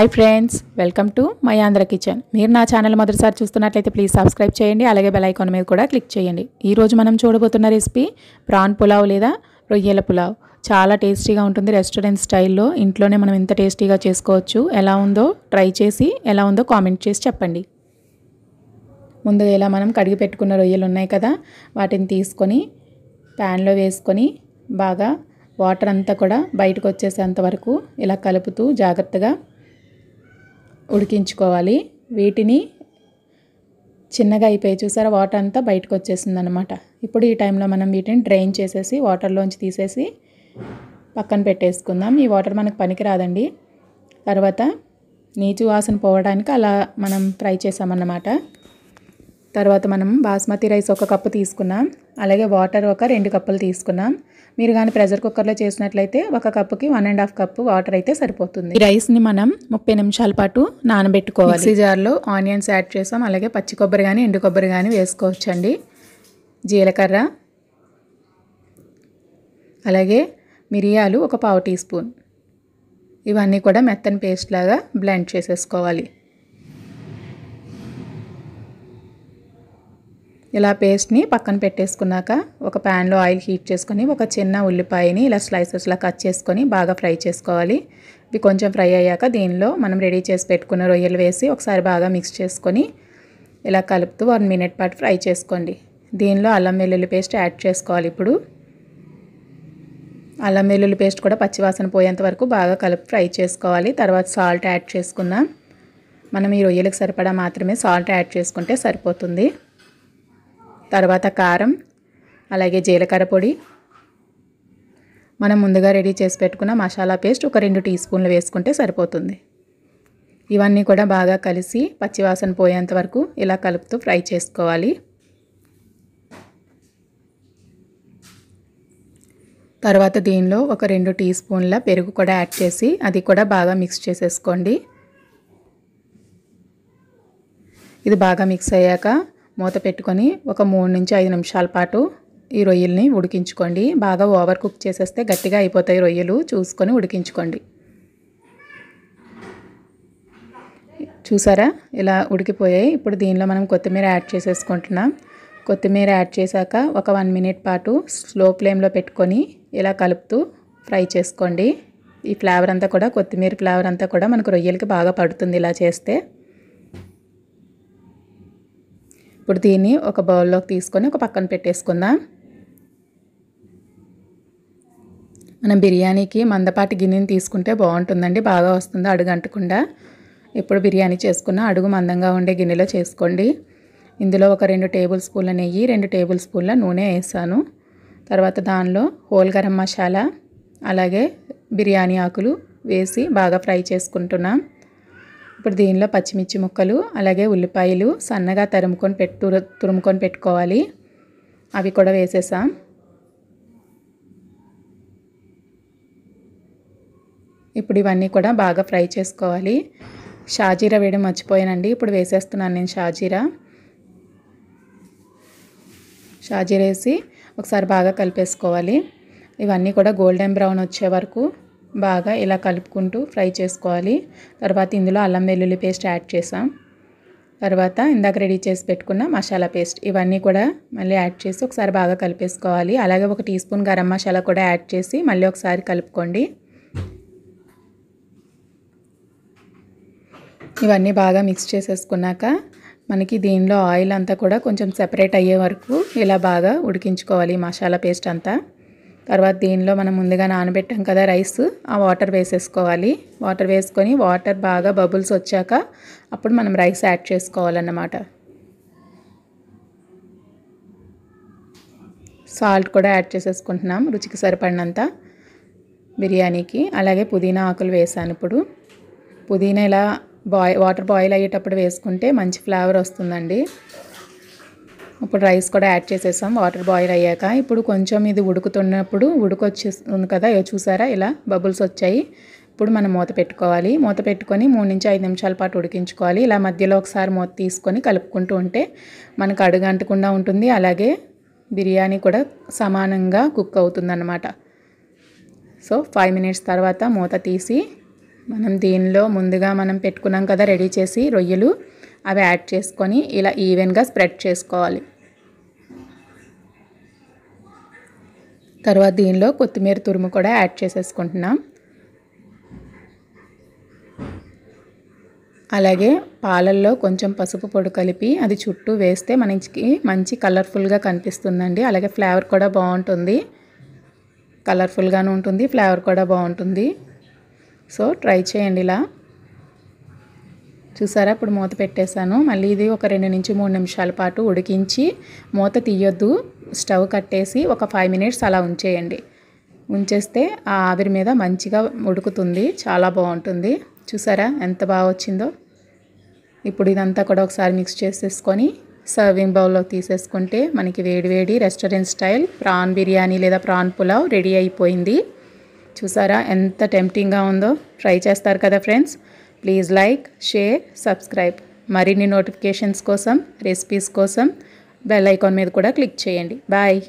hi friends welcome to my Andhra kitchen మీరు నా channel మొదటిసారి చూస్తున్నట్లయితే ప్లీజ్ సబ్స్క్రైబ్ చేయండి అలాగే బెల్ ఐకాన్ మీద కూడా క్లిక్ చేయండి ఈరోజు మనం చూడబోతున్న రెసిపీ ప్రాన్ పులావ్ లేదా రొయ్యల పులావ్ చాలా టేస్టీగా ఉంటుంది రెస్టారెంట్ స్టైల్లో ఇంట్లోనే మనం ఎంత టేస్టీగా చేసుకోవచ్చు ఎలా ఉందో ట్రై చేసి ఎలా ఉందో కామెంట్ చేసి చెప్పండి ముందుగా ఇలా మనం కడిగి పెట్టుకున్న రొయ్యలు ఉన్నాయి కదా వాటిని తీసుకొని ప్యాన్లో వేసుకొని బాగా వాటర్ అంతా కూడా బయటకు వచ్చేసేంత వరకు ఇలా కలుపుతూ జాగ్రత్తగా ఉడికించుకోవాలి వీటిని చిన్నగా అయిపోయి చూసారా వాటర్ అంతా బయటకు వచ్చేసింది అనమాట ఇప్పుడు ఈ టైంలో మనం వీటిని డ్రైన్ చేసేసి వాటర్లోంచి తీసేసి పక్కన పెట్టేసుకుందాం ఈ వాటర్ మనకు పనికిరాదండి తర్వాత నీచు వాసన పోవడానికి అలా మనం ఫ్రై చేసామన్నమాట తర్వాత మనం బాస్మతి రైస్ ఒక కప్పు తీసుకున్నాం అలాగే వాటర్ ఒక రెండు కప్పులు తీసుకున్నాం మీరు కానీ ప్రెషర్ కుక్కర్లో చేసినట్లయితే ఒక కప్పుకి one and half cup water అయితే సరిపోతుంది ఈ రైస్ని మనం ముప్పై నిమిషాల పాటు నానబెట్టుకోవాలి మిక్సీ జార్లో ఆనియన్స్ యాడ్ చేసాం అలాగే పచ్చి కొబ్బరి కానీ ఎండు కొబ్బరి కానీ వేసుకోవచ్చండి జీలకర్ర అలాగే మిరియాలు ఒక పావు టీ స్పూన్ ఇవన్నీ కూడా మెత్తని పేస్ట్ లాగా బ్లెండ్ చేసేసుకోవాలి ఇలా పేస్ట్ని పక్కన పెట్టేసుకున్నాక ఒక ప్యాన్లో ఆయిల్ హీట్ చేసుకొని ఒక చిన్న ఉల్లిపాయని ఇలా స్లైసెస్లా కట్ చేసుకొని బాగా ఫ్రై చేసుకోవాలి ఇవి కొంచెం ఫ్రై అయ్యాక దీనిలో మనం రెడీ చేసి పెట్టుకున్న రొయ్యలు వేసి ఒకసారి బాగా మిక్స్ చేసుకొని ఇలా కలుపుతూ వన్ మినిట్ పాటు ఫ్రై చేసుకోండి దీనిలో అల్లం వెల్లుల్లి పేస్ట్ యాడ్ చేసుకోవాలి ఇప్పుడు అల్లం వెల్లుల్లి పేస్ట్ కూడా పచ్చివాసన పోయేంత వరకు బాగా కలుపు ఫ్రై చేసుకోవాలి తర్వాత సాల్ట్ యాడ్ చేసుకుందాం మనం ఈ రొయ్యలకు సరిపడా మాత్రమే సాల్ట్ యాడ్ చేసుకుంటే సరిపోతుంది తర్వాత కారం అలాగే జీలకర్ర పొడి మనం ముందుగా రెడీ చేసి పెట్టుకున్న మసాలా పేస్ట్ ఒక రెండు టీ స్పూన్లు వేసుకుంటే సరిపోతుంది ఇవన్నీ కూడా బాగా కలిసి పచ్చివాసన పోయేంత వరకు ఇలా కలుపుతూ ఫ్రై చేసుకోవాలి తర్వాత దీనిలో ఒక రెండు టీ స్పూన్ల పెరుగు కూడా యాడ్ చేసి అది కూడా బాగా మిక్స్ చేసేసుకోండి ఇది బాగా మిక్స్ అయ్యాక మూత పెట్టుకొని ఒక మూడు నుంచి ఐదు నిమిషాల పాటు ఈ రొయ్యల్ని ఉడికించుకోండి బాగా ఓవర్ కుక్ చేసేస్తే గట్టిగా అయిపోతాయి రొయ్యలు చూసుకొని ఉడికించుకోండి చూసారా ఇలా ఉడికిపోయాయి ఇప్పుడు దీనిలో మనం కొత్తిమీర యాడ్ చేసేసుకుంటున్నాం కొత్తిమీర యాడ్ చేశాక ఒక వన్ మినిట్ పాటు స్లో ఫ్లేమ్లో పెట్టుకొని ఇలా కలుపుతూ ఫ్రై చేసుకోండి ఈ ఫ్లేవర్ అంతా కూడా కొత్తిమీర ఫ్లేవర్ అంతా కూడా మనకు రొయ్యలకి బాగా పడుతుంది ఇలా చేస్తే ఇప్పుడు దీన్ని ఒక బౌల్లోకి తీసుకొని ఒక పక్కన పెట్టేసుకుందాం మనం బిర్యానీకి మందపాటి గిన్నెని తీసుకుంటే బాగుంటుందండి బాగా వస్తుంది అడుగు అంటకుండా ఇప్పుడు బిర్యానీ చేసుకున్న అడుగు మందంగా ఉండే గిన్నెలో చేసుకోండి ఇందులో ఒక రెండు టేబుల్ స్పూన్ల నెయ్యి రెండు టేబుల్ స్పూన్ల నూనె వేసాను తర్వాత దానిలో హోల్ గరం మసాలా అలాగే బిర్యానీ ఆకులు వేసి బాగా ఫ్రై చేసుకుంటున్నాం ఇప్పుడు దీనిలో పచ్చిమిర్చి ముక్కలు అలాగే ఉల్లిపాయలు సన్నగా తరుముకొని పెట్టు తురుముకొని పెట్టుకోవాలి అవి కూడా వేసేసాం ఇప్పుడు ఇవన్నీ కూడా బాగా ఫ్రై చేసుకోవాలి షాజీరా వేయడం మర్చిపోయానండి ఇప్పుడు వేసేస్తున్నాను నేను షాజీరా షాజీరా వేసి ఒకసారి బాగా కలిపేసుకోవాలి ఇవన్నీ కూడా గోల్డెన్ బ్రౌన్ వచ్చే వరకు బాగా ఇలా కలుపుకుంటూ ఫ్రై చేసుకోవాలి తర్వాత ఇందులో అల్లం వెల్లుల్లి పేస్ట్ యాడ్ చేసాం తర్వాత ఇందాక రెడీ చేసి పెట్టుకున్న మసాలా పేస్ట్ ఇవన్నీ కూడా మళ్ళీ యాడ్ చేసి ఒకసారి బాగా కలిపేసుకోవాలి అలాగే ఒక టీ స్పూన్ గరం మసాలా కూడా యాడ్ చేసి మళ్ళీ ఒకసారి కలుపుకోండి ఇవన్నీ బాగా మిక్స్ చేసేసుకున్నాక మనకి దీనిలో ఆయిల్ అంతా కూడా కొంచెం సెపరేట్ అయ్యే వరకు ఇలా బాగా ఉడికించుకోవాలి మసాలా పేస్ట్ అంతా తర్వాత దీనిలో మనం ముందుగా నానబెట్టాం కదా రైస్ ఆ వాటర్ వేసేసుకోవాలి వాటర్ వేసుకొని వాటర్ బాగా బబుల్స్ వచ్చాక అప్పుడు మనం రైస్ యాడ్ చేసుకోవాలన్నమాట సాల్ట్ కూడా యాడ్ చేసేసుకుంటున్నాం రుచికి సరిపడినంత బిర్యానీకి అలాగే పుదీనా ఆకులు వేసాను ఇప్పుడు పుదీనా ఇలా బాయ్ వాటర్ బాయిల్ అయ్యేటప్పుడు వేసుకుంటే మంచి ఫ్లేవర్ వస్తుందండి ఇప్పుడు రైస్ కూడా యాడ్ చేసేసాం వాటర్ బాయిల్ అయ్యాక ఇప్పుడు కొంచెం ఇది ఉడుకుతున్నప్పుడు ఉడుకొచ్చేస్తుంది కదా చూసారా ఇలా బబుల్స్ వచ్చాయి ఇప్పుడు మనం మూత పెట్టుకోవాలి మూత పెట్టుకొని మూడు నుంచి ఐదు నిమిషాల పాటు ఉడికించుకోవాలి ఇలా మధ్యలో ఒకసారి మూత తీసుకొని కలుపుకుంటూ ఉంటే మనకు అడుగంటకుండా ఉంటుంది అలాగే బిర్యానీ కూడా సమానంగా కుక్ అవుతుందన్నమాట సో ఫైవ్ మినిట్స్ తర్వాత మూత తీసి మనం దీనిలో ముందుగా మనం పెట్టుకున్నాం కదా రెడీ చేసి రొయ్యలు అవి యాడ్ చేసుకొని ఇలా ఈవెన్గా స్ప్రెడ్ చేసుకోవాలి తర్వాత దీనిలో కొత్తిమీర తురుము కూడా యాడ్ చేసేసుకుంటున్నాం అలాగే పాలల్లో కొంచెం పసుపు పొడి కలిపి అది చుట్టూ వేస్తే మనకి మంచి కలర్ఫుల్గా కనిపిస్తుందండి అలాగే ఫ్లేవర్ కూడా బాగుంటుంది కలర్ఫుల్గాను ఉంటుంది ఫ్లేవర్ కూడా బాగుంటుంది సో ట్రై చేయండి ఇలా చూసారా ఇప్పుడు మూత పెట్టేశాను మళ్ళీ ఇది ఒక రెండు నుంచి మూడు నిమిషాల పాటు ఉడికించి మూత తీయొద్దు స్టవ్ కట్టేసి ఒక ఫైవ్ మినిట్స్ అలా ఉంచేయండి ఉంచేస్తే ఆ ఆవిరి మీద మంచిగా ఉడుకుతుంది చాలా బాగుంటుంది చూసారా ఎంత బాగా వచ్చిందో ఇప్పుడు ఇదంతా కూడా ఒకసారి మిక్స్ చేసేసుకొని సర్వింగ్ బౌల్లో తీసేసుకుంటే మనకి వేడివేడి రెస్టారెంట్ స్టైల్ ప్రాన్ బిర్యానీ లేదా ప్రాన్ పులావ్ రెడీ అయిపోయింది చూసారా ఎంత టెంప్టింగ్గా ఉందో ట్రై చేస్తారు కదా friends please like share subscribe మరిన్ని నోటిఫికేషన్స్ కోసం రెసిపీస్ కోసం బెల్ ఐకాన్ మీద కూడా క్లిక్ చేయండి బాయ్